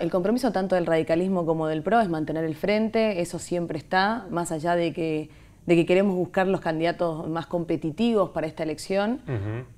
el compromiso tanto del radicalismo como del PRO es mantener el frente, eso siempre está, más allá de que, queremos buscar los candidatos más competitivos para esta elección,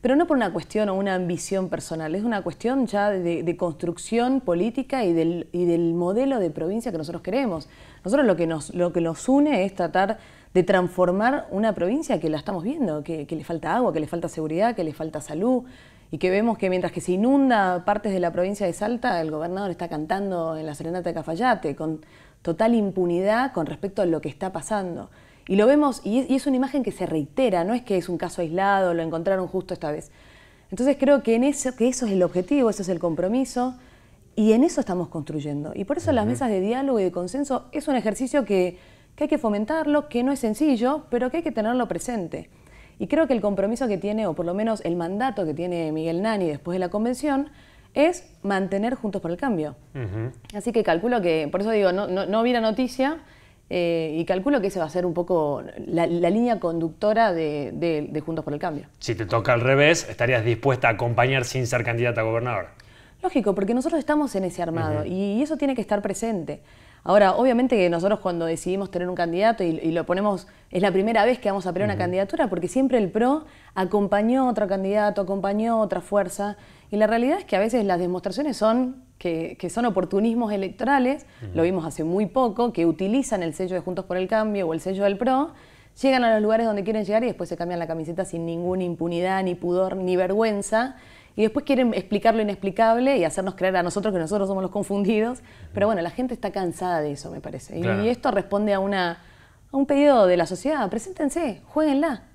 pero no por una cuestión o una ambición personal, es una cuestión ya de, construcción política y del, del, modelo de provincia que nosotros queremos. Nosotros lo que nos, lo que nos une es tratar de transformar una provincia que la estamos viendo, que le falta agua, que le falta seguridad, que le falta salud, y que vemos que mientras que se inunda partes de la provincia de Salta, el gobernador está cantando en la serenata de Cafayate con total impunidad con respecto a lo que está pasando. Y lo vemos, y es, una imagen que se reitera, no es que es un caso aislado, lo encontraron justo esta vez. Entonces creo que, eso, es el objetivo, eso es el compromiso, y en eso estamos construyendo. Y por eso las mesas de diálogo y de consenso es un ejercicio que hay que fomentarlo, que no es sencillo, pero que hay que tenerlo presente. Y creo que el compromiso que tiene, o por lo menos el mandato que tiene Miguel Nani después de la convención, es mantener Juntos por el Cambio. Así que calculo que, por eso digo, no, no, noticia eh, y calculo que esa va a ser un poco la, línea conductora de, Juntos por el Cambio. Si te toca al revés, ¿estarías dispuesta a acompañar sin ser candidata a gobernador? Lógico, porque nosotros estamos en ese armado y eso tiene que estar presente. Ahora, obviamente que nosotros cuando decidimos tener un candidato y, lo ponemos, es la primera vez que vamos a pelear una candidatura, porque siempre el PRO acompañó a otro candidato, acompañó a otra fuerza, y la realidad es que a veces las demostraciones son que, son oportunismos electorales, lo vimos hace muy poco, que utilizan el sello de Juntos por el Cambio o el sello del PRO, llegan a los lugares donde quieren llegar y después se cambian la camiseta sin ninguna impunidad, ni pudor, ni vergüenza y después quieren explicar lo inexplicable y hacernos creer a nosotros que nosotros somos los confundidos. Pero bueno, la gente está cansada de eso, me parece. Y, esto responde a, una, a un pedido de la sociedad. Preséntense, jueguenla.